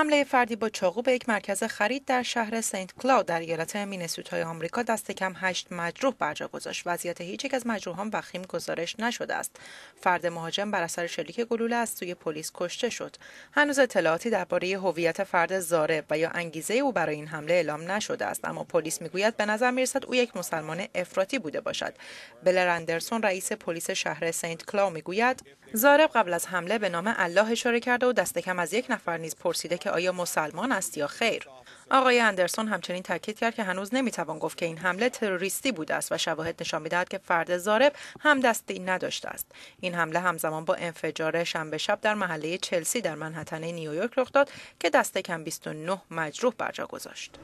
حمله فردی با چاقو به یک مرکز خرید در شهر سنت کلاود در ایالت مینسوتای آمریکا دست کم هشت مجروح برجا گذاشت وضعیت هیچ یک از مجروحان وخیم گزارش نشده است فرد مهاجم بر اثر شلیک گلوله از سوی پلیس کشته شد هنوز اطلاعاتی درباره هویت فرد زاره و یا انگیزه او برای این حمله اعلام نشده است اما پلیس میگوید به نظر میرسد او یک مسلمان افراطی بوده باشد بلر اندرسون رئیس پلیس شهر سنت کلاو میگوید زارب قبل از حمله به نام الله اشاره کرده و دست کم از یک نفر نیز پرسیده که آیا مسلمان است یا خیر آقای اندرسون همچنین تاکید کرد که هنوز نمیتوان گفت که این حمله تروریستی بوده است و شواهد نشان میدهد که فرد زارب هم دستی نداشته است این حمله همزمان با انفجار شنبه شب در محله چلسی در منحتن نیویورک رخ داد که دست کم 29 مجروح برجا گذاشت